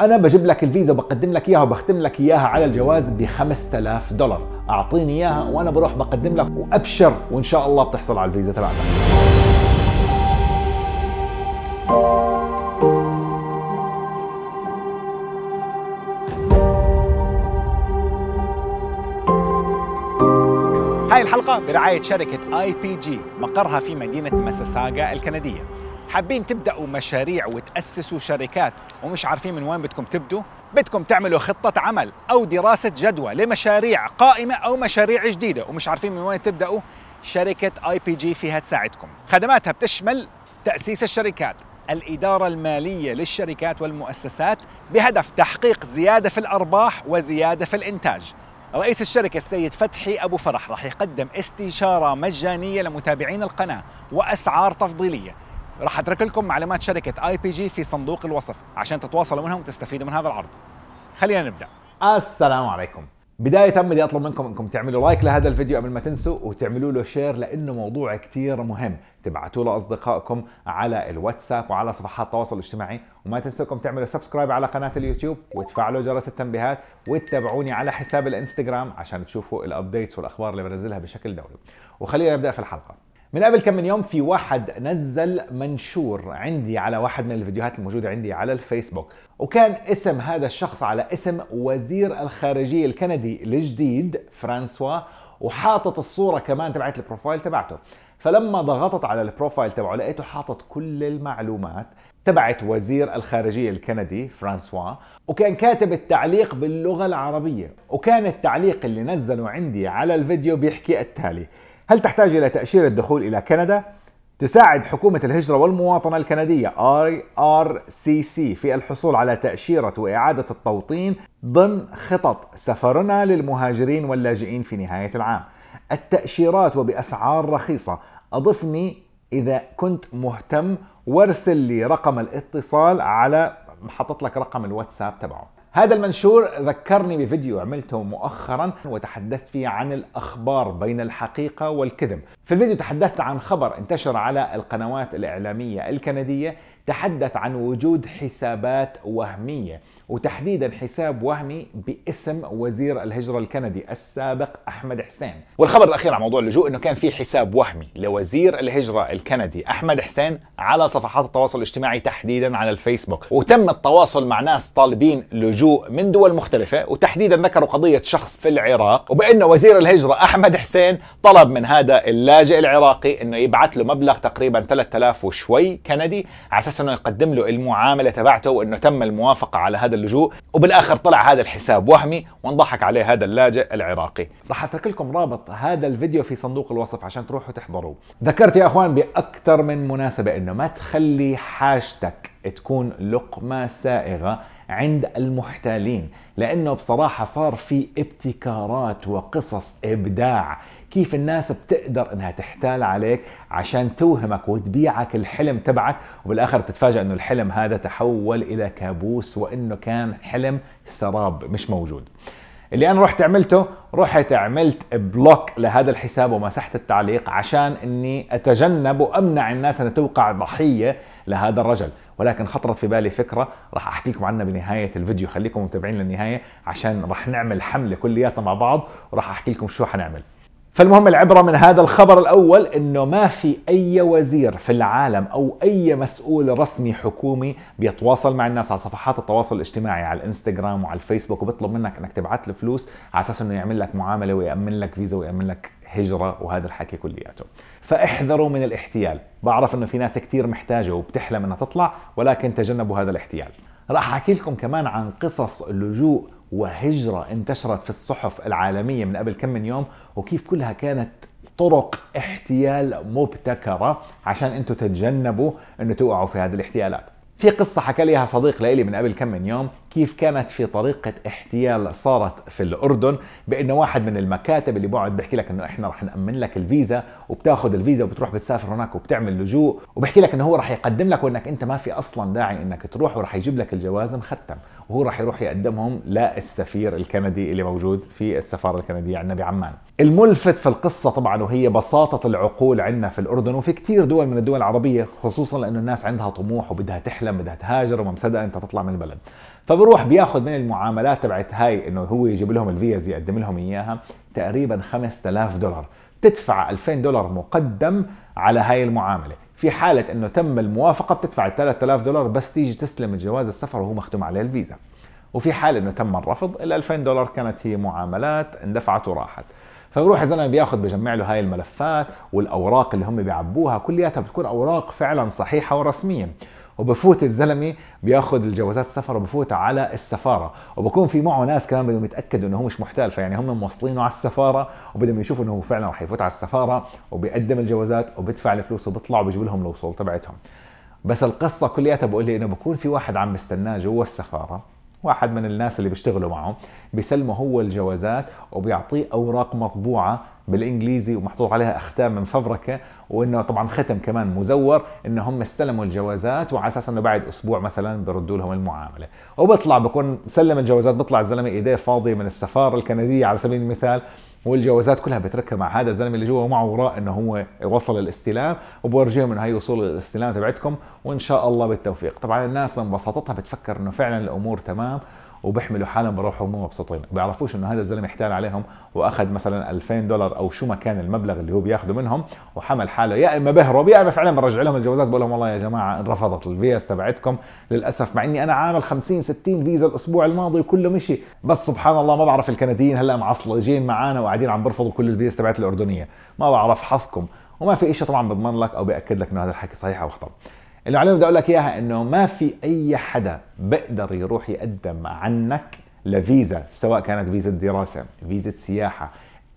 انا بجيب لك الفيزا وبقدم لك اياها وبختم لك اياها على الجواز ب 5000 دولار اعطيني اياها وانا بروح بقدم لك وابشر وان شاء الله بتحصل على الفيزا تبعتك هاي الحلقة برعاية شركة اي بي جي مقرها في مدينة مساساغا الكندية حابين تبدأوا مشاريع وتأسسوا شركات ومش عارفين من وين بدكم تبدوا بدكم تعملوا خطة عمل أو دراسة جدوى لمشاريع قائمة أو مشاريع جديدة ومش عارفين من وين تبدأوا شركة اي بي جي فيها تساعدكم خدماتها بتشمل تأسيس الشركات الإدارة المالية للشركات والمؤسسات بهدف تحقيق زيادة في الأرباح وزيادة في الإنتاج رئيس الشركة السيد فتحي أبو فرح راح يقدم استشارة مجانية لمتابعين القناة وأسعار تفضيلية راح اترك لكم معلومات شركه اي بي جي في صندوق الوصف عشان تتواصلوا منهم وتستفيدوا من هذا العرض خلينا نبدا السلام عليكم بداية بدي اطلب منكم انكم تعملوا لايك لهذا الفيديو قبل ما تنسوا وتعملوا له شير لانه موضوع كثير مهم تبعتوه لاصدقائكم على الواتساب وعلى صفحات التواصل الاجتماعي وما تنسوكم تعملوا سبسكرايب على قناة اليوتيوب وتفعلوا جرس التنبيهات وتتابعوني على حساب الانستغرام عشان تشوفوا الابديتس والاخبار اللي بنزلها بشكل دوري وخلينا نبدا في الحلقة من قبل كم من يوم في واحد نزل منشور عندي على واحد من الفيديوهات الموجودة عندي على الفيسبوك وكان اسم هذا الشخص على اسم وزير الخارجية الكندي الجديد فرانسوا وحاطط الصورة كمان تبعت البروفايل تبعته فلما ضغطت على البروفايل تبعه لقيته حاطط كل المعلومات تبعت وزير الخارجية الكندي فرانسوا وكان كاتب التعليق باللغة العربية وكان التعليق اللي نزله عندي على الفيديو بيحكي التالي هل تحتاج إلى تأشيرة الدخول إلى كندا؟ تساعد حكومة الهجرة والمواطنة الكندية IRCC في الحصول على تأشيرة وإعادة التوطين ضمن خطط سفرنا للمهاجرين واللاجئين في نهاية العام. التأشيرات وبأسعار رخيصة، أضفني إذا كنت مهتم وارسل لي رقم الاتصال على حطت لك رقم الواتساب تبعه. هذا المنشور ذكرني بفيديو عملته مؤخرا وتحدثت فيه عن الاخبار بين الحقيقه والكذب في الفيديو تحدثت عن خبر انتشر على القنوات الاعلاميه الكنديه تحدث عن وجود حسابات وهمية وتحديدا حساب وهمي باسم وزير الهجرة الكندي السابق أحمد حسين والخبر الأخير عن موضوع اللجوء أنه كان في حساب وهمي لوزير الهجرة الكندي أحمد حسين على صفحات التواصل الاجتماعي تحديدا على الفيسبوك وتم التواصل مع ناس طالبين لجوء من دول مختلفة وتحديدا ذكروا قضية شخص في العراق وبأن وزير الهجرة أحمد حسين طلب من هذا اللاجئ العراقي أنه يبعث له مبلغ تقريبا 3000 وشوي كندي على أساس انه يقدم له المعامله تبعته وانه تم الموافقه على هذا اللجوء وبالاخر طلع هذا الحساب وهمي وانضحك عليه هذا اللاجئ العراقي راح اترك لكم رابط هذا الفيديو في صندوق الوصف عشان تروحوا تحضروه ذكرت يا اخوان باكثر من مناسبه انه ما تخلي حاجتك تكون لقمه سائغه عند المحتالين لانه بصراحه صار في ابتكارات وقصص ابداع كيف الناس بتقدر انها تحتال عليك عشان توهمك وتبيعك الحلم تبعك وبالاخر تتفاجئ انه الحلم هذا تحول الى كابوس وانه كان حلم سراب مش موجود اللي انا رحت عملته رحت عملت بلوك لهذا الحساب ومسحت التعليق عشان اني اتجنب وامنع الناس ان توقع ضحيه لهذا الرجل ولكن خطرت في بالي فكره راح احكي لكم عنها بنهايه الفيديو خليكم متابعين للنهايه عشان راح نعمل حمله كلياتها مع بعض وراح احكي لكم شو حنعمل فالمهم العبرة من هذا الخبر الأول أنه ما في أي وزير في العالم أو أي مسؤول رسمي حكومي بيتواصل مع الناس على صفحات التواصل الاجتماعي على الانستغرام وعلى الفيسبوك وبيطلب منك أنك تبعث له فلوس على أساس أنه يعمل لك معاملة ويأمن لك فيزا ويأمن لك هجرة وهذا الحكي كلياته فاحذروا من الاحتيال بعرف أنه في ناس كثير محتاجة وبتحلم أنها تطلع ولكن تجنبوا هذا الاحتيال راح أحكي لكم كمان عن قصص اللجوء وهجرة انتشرت في الصحف العالمية من قبل كم من يوم وكيف كلها كانت طرق احتيال مبتكرة عشان انتم تتجنبوا انه توقعوا في هذه الاحتيالات في قصة حكى ليها صديق لي من قبل كم من يوم كيف كانت في طريقة احتيال صارت في الأردن بأنه واحد من المكاتب اللي بقعد بيحكي لك أنه إحنا رح نأمن لك الفيزا وبتاخذ الفيزا وبتروح بتسافر هناك وبتعمل لجوء وبحكي لك أنه هو رح يقدم لك وأنك أنت ما في أصلا داعي أنك تروح ورح يجيب لك الجواز مختم وهو راح يروح يقدمهم للسفير الكندي اللي موجود في السفاره الكنديه عندنا بعمان الملفت في القصة طبعا وهي بساطة العقول عندنا في الأردن وفي كثير دول من الدول العربية خصوصا لأنه الناس عندها طموح وبدها تحلم بدها تهاجر وما مصدقة أنت تطلع من البلد فبروح بياخذ من المعاملات تبعت هاي انه هو يجيب لهم الفيز يقدم لهم اياها تقريبا 5000 دولار تدفع 2000 دولار مقدم على هاي المعامله في حالة انه تم الموافقة بتدفع ال 3000 دولار بس تيجي تسلم الجواز السفر وهو مختوم عليه الفيزا وفي حال انه تم الرفض ال 2000 دولار كانت هي معاملات اندفعت وراحت فبروح الزلمه بياخذ بجمع له هاي الملفات والاوراق اللي هم بيعبوها كلياتها بتكون اوراق فعلا صحيحه ورسميه وبفوت الزلمه بياخذ الجوازات السفر وبفوت على السفاره وبكون في معه ناس كمان بدهم يتاكدوا انه هو مش محتال فيعني هم موصلينه على السفاره وبدهم يشوفوا انه هو فعلا رح يفوت على السفاره وبيقدم الجوازات وبدفع الفلوس وبيطلع وبيجيب لهم الوصول تبعتهم بس القصه كلياتها بقول لي انه بكون في واحد عم بستناه جوا السفاره واحد من الناس اللي بيشتغلوا معه بيسلمه هو الجوازات وبيعطيه اوراق مطبوعه بالانجليزي ومحطوط عليها اختام فبركه وانه طبعا ختم كمان مزور انه هم استلموا الجوازات وعلى اساس انه بعد اسبوع مثلا بردوا لهم المعامله وبطلع بكون سلم الجوازات بطلع الزلمه ايديه فاضيه من السفاره الكنديه على سبيل المثال والجوازات كلها بتركها مع هذا الزلمه اللي جوا ومعه وراء انه هو وصل الاستلام وبورجيهم انه هي وصول الاستلام تبعتكم وان شاء الله بالتوفيق طبعا الناس من بساطتها بتفكر انه فعلا الامور تمام وبيحملوا حالهم بروحوا مو مبسوطين بيعرفوش انه هذا الزلمه احتال عليهم واخذ مثلا 2000 دولار او شو ما كان المبلغ اللي هو بياخده منهم وحمل حاله يا اما بهرب يا اما فعلا برجع لهم الجوازات بقول لهم والله يا جماعه رفضت الفيز تبعتكم للاسف مع اني انا عامل 50 60 فيزا الاسبوع الماضي وكله مشي بس سبحان الله ما بعرف الكنديين هلا معصلجين معانا وقاعدين عم برفضوا كل الفيز تبعت الاردنيه ما بعرف حظكم وما في شيء طبعا بضمن لك او بياكد لك انه هذا الحكي صحيح او خطا المعلومه بدي اقول لك اياها انه ما في اي حدا بقدر يروح يقدم عنك لفيزا سواء كانت فيزا دراسه فيزا سياحه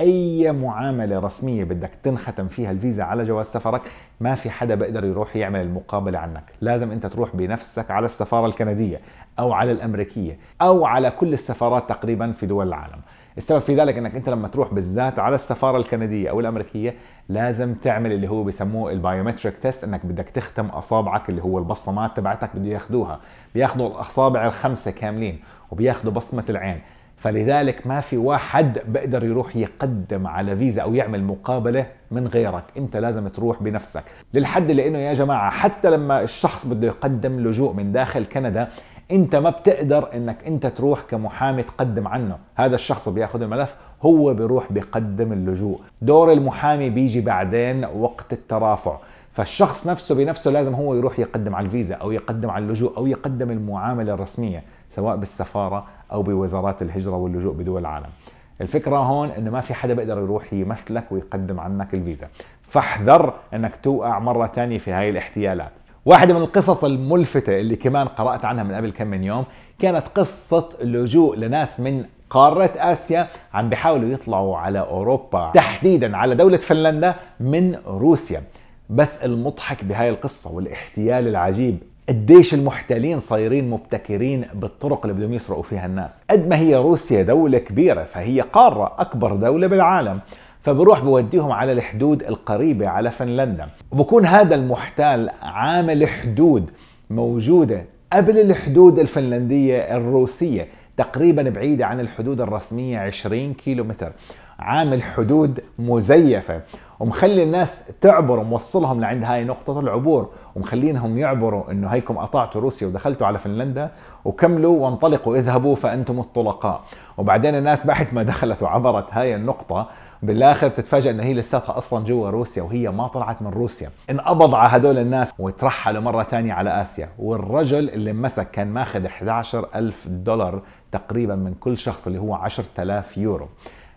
اي معامله رسميه بدك تنختم فيها الفيزا على جواز سفرك ما في حدا بقدر يروح يعمل المقابله عنك لازم انت تروح بنفسك على السفاره الكنديه او على الامريكيه او على كل السفارات تقريبا في دول العالم السبب في ذلك انك انت لما تروح بالذات على السفاره الكنديه او الامريكيه لازم تعمل اللي هو بسموه البايومتريك تيست انك بدك تختم اصابعك اللي هو البصمات تبعتك بده ياخذوها بياخذوا الاصابع الخمسه كاملين وبياخذوا بصمه العين فلذلك ما في واحد بقدر يروح يقدم على فيزا او يعمل مقابله من غيرك انت لازم تروح بنفسك للحد لانه يا جماعه حتى لما الشخص بده يقدم لجوء من داخل كندا انت ما بتقدر انك انت تروح كمحامي تقدم عنه هذا الشخص بياخذ الملف هو بيروح بيقدم اللجوء دور المحامي بيجي بعدين وقت الترافع فالشخص نفسه بنفسه لازم هو يروح يقدم على الفيزا او يقدم على اللجوء او يقدم المعامله الرسميه سواء بالسفاره او بوزارات الهجره واللجوء بدول العالم الفكرة هون انه ما في حدا بيقدر يروح يمثلك ويقدم عنك الفيزا فاحذر انك توقع مرة ثانيه في هاي الاحتيالات واحدة من القصص الملفتة اللي كمان قرأت عنها من قبل كم من يوم كانت قصة لجوء لناس من قارة آسيا عم بيحاولوا يطلعوا على أوروبا تحديدا على دولة فنلندا من روسيا بس المضحك بهاي القصة والاحتيال العجيب قديش المحتلين صايرين مبتكرين بالطرق اللي بدهم يسرقوا فيها الناس قد ما هي روسيا دولة كبيرة فهي قارة أكبر دولة بالعالم فبروح بوديهم على الحدود القريبة على فنلندا وبكون هذا المحتال عامل حدود موجودة قبل الحدود الفنلندية الروسية تقريبا بعيدة عن الحدود الرسمية 20 كيلومتر عامل حدود مزيفة ومخلي الناس تعبر وموصلهم لعند هاي نقطة العبور ومخلينهم يعبروا انه هيكم قطعتوا روسيا ودخلتوا على فنلندا وكملوا وانطلقوا اذهبوا فانتم الطلقاء وبعدين الناس بعد ما دخلت وعبرت هاي النقطة بالاخر بتتفاجئ ان هي لساتها اصلا جوا روسيا وهي ما طلعت من روسيا انقبض على هدول الناس وترحلوا مره ثانيه على اسيا والرجل اللي مسك كان ماخذ 11000 دولار تقريبا من كل شخص اللي هو 10000 يورو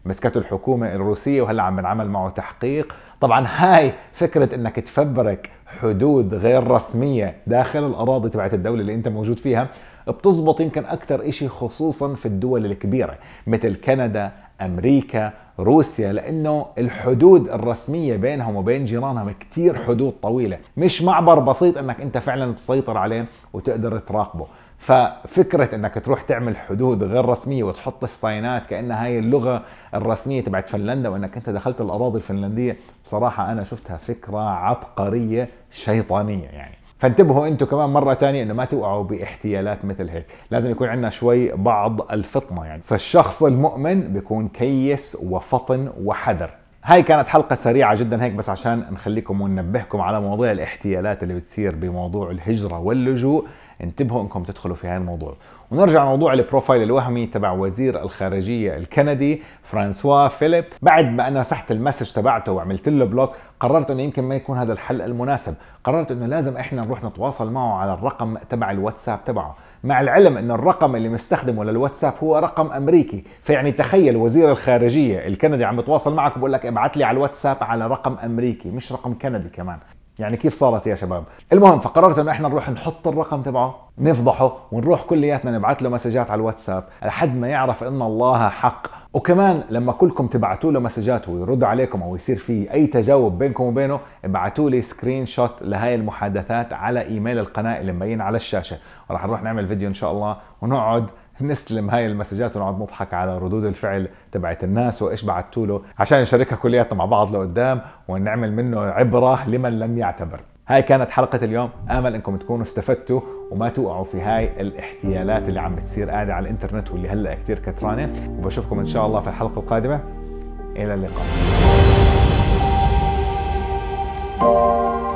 مسكته الحكومة الروسية وهلا عم بنعمل معه تحقيق طبعا هاي فكرة انك تفبرك حدود غير رسمية داخل الأراضي تبعت الدولة اللي انت موجود فيها بتزبط يمكن أكثر شيء خصوصا في الدول الكبيرة مثل كندا امريكا روسيا لانه الحدود الرسميه بينهم وبين جيرانهم كثير حدود طويله مش معبر بسيط انك انت فعلا تسيطر عليه وتقدر تراقبه ففكرة انك تروح تعمل حدود غير رسمية وتحط الصينات كأنها هاي اللغة الرسمية تبعت فنلندا وانك انت دخلت الاراضي الفنلندية بصراحة انا شفتها فكرة عبقرية شيطانية يعني فانتبهوا انتم كمان مره ثانيه انه ما توقعوا باحتيالات مثل هيك لازم يكون عندنا شوي بعض الفطنه يعني فالشخص المؤمن بيكون كيس وفطن وحذر هاي كانت حلقة سريعة جدا هيك بس عشان نخليكم وننبهكم على مواضيع الاحتيالات اللي بتصير بموضوع الهجرة واللجوء انتبهوا انكم تدخلوا في هاي الموضوع ونرجع لموضوع البروفايل الوهمي تبع وزير الخارجية الكندي فرانسوا فيليب بعد ما انا مسحت المسج تبعته وعملت له بلوك قررت انه يمكن ما يكون هذا الحل المناسب قررت انه لازم احنا نروح نتواصل معه على الرقم تبع الواتساب تبعه مع العلم انه الرقم اللي مستخدمه للواتساب هو رقم امريكي فيعني تخيل وزير الخارجيه الكندي عم يتواصل معك بقول لك ابعث لي على الواتساب على رقم امريكي مش رقم كندي كمان يعني كيف صارت يا شباب المهم فقررت انه احنا نروح نحط الرقم تبعه نفضحه ونروح كلياتنا نبعث له مسجات على الواتساب لحد ما يعرف ان الله حق وكمان لما كلكم تبعتوا له مسجات ويرد عليكم او يصير في اي تجاوب بينكم وبينه ابعتوا لي سكرين شوت لهي المحادثات على ايميل القناه اللي مبين على الشاشه وراح نروح نعمل فيديو ان شاء الله ونقعد نستلم هاي المسجات ونقعد نضحك على ردود الفعل تبعت الناس وايش بعثتوا له عشان نشاركها كلياتنا مع بعض لقدام ونعمل منه عبره لمن لم يعتبر هاي كانت حلقة اليوم آمل أنكم تكونوا استفدتوا وما توقعوا في هاي الاحتيالات اللي عم بتصير قاعدة على الإنترنت واللي هلأ كتير كترانة وبشوفكم إن شاء الله في الحلقة القادمة إلى اللقاء